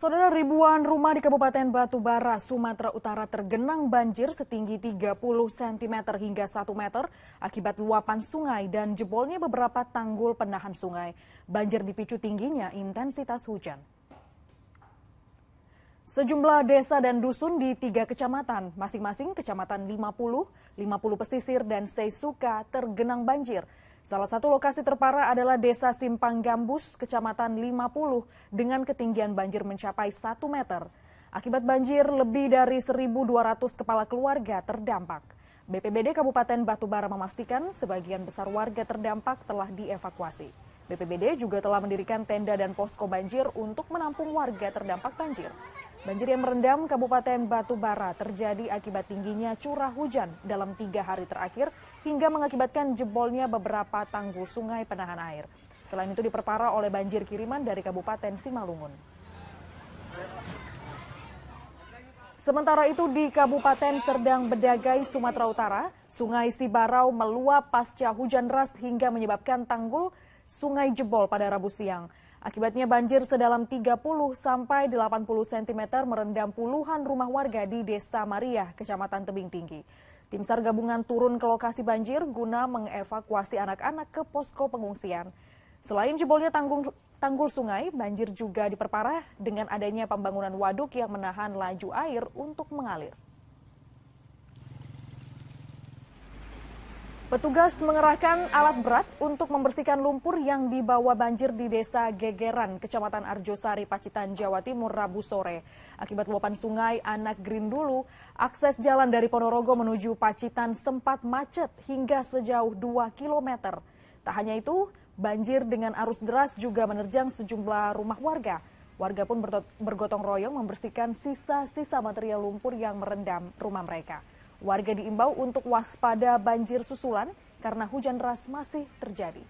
Saudara ribuan rumah di Kabupaten Batubara, Sumatera Utara tergenang banjir setinggi 30 cm hingga 1 meter akibat luapan sungai dan jebolnya beberapa tanggul penahan sungai. Banjir dipicu tingginya intensitas hujan. Sejumlah desa dan dusun di tiga kecamatan, masing-masing kecamatan 50, 50 pesisir, dan Seisuka tergenang banjir. Salah satu lokasi terparah adalah Desa Simpang Gambus, Kecamatan 50, dengan ketinggian banjir mencapai 1 meter. Akibat banjir, lebih dari 1.200 kepala keluarga terdampak. BPBD Kabupaten Batubara memastikan sebagian besar warga terdampak telah dievakuasi. BPBD juga telah mendirikan tenda dan posko banjir untuk menampung warga terdampak banjir. Banjir yang merendam Kabupaten Batubara terjadi akibat tingginya curah hujan dalam tiga hari terakhir hingga mengakibatkan jebolnya beberapa tangguh sungai penahan air. Selain itu diperparah oleh banjir kiriman dari Kabupaten Simalungun. Sementara itu di Kabupaten Serdang Bedagai, Sumatera Utara, Sungai Sibarau meluap pasca hujan deras hingga menyebabkan tanggul sungai jebol pada Rabu siang. Akibatnya banjir sedalam 30 sampai 80 cm merendam puluhan rumah warga di Desa Maria, Kecamatan Tebing Tinggi. Tim SAR gabungan turun ke lokasi banjir guna mengevakuasi anak-anak ke posko pengungsian. Selain jebolnya tanggung, tanggul sungai, banjir juga diperparah dengan adanya pembangunan waduk yang menahan laju air untuk mengalir. Petugas mengerahkan alat berat untuk membersihkan lumpur yang dibawa banjir di desa Gegeran, Kecamatan Arjosari, Pacitan, Jawa Timur, Rabu sore. Akibat luapan sungai Anak Grindulu, akses jalan dari Ponorogo menuju Pacitan sempat macet hingga sejauh 2 km. Tak hanya itu, banjir dengan arus deras juga menerjang sejumlah rumah warga. Warga pun bergotong royong membersihkan sisa-sisa material lumpur yang merendam rumah mereka. Warga diimbau untuk waspada banjir susulan karena hujan deras masih terjadi.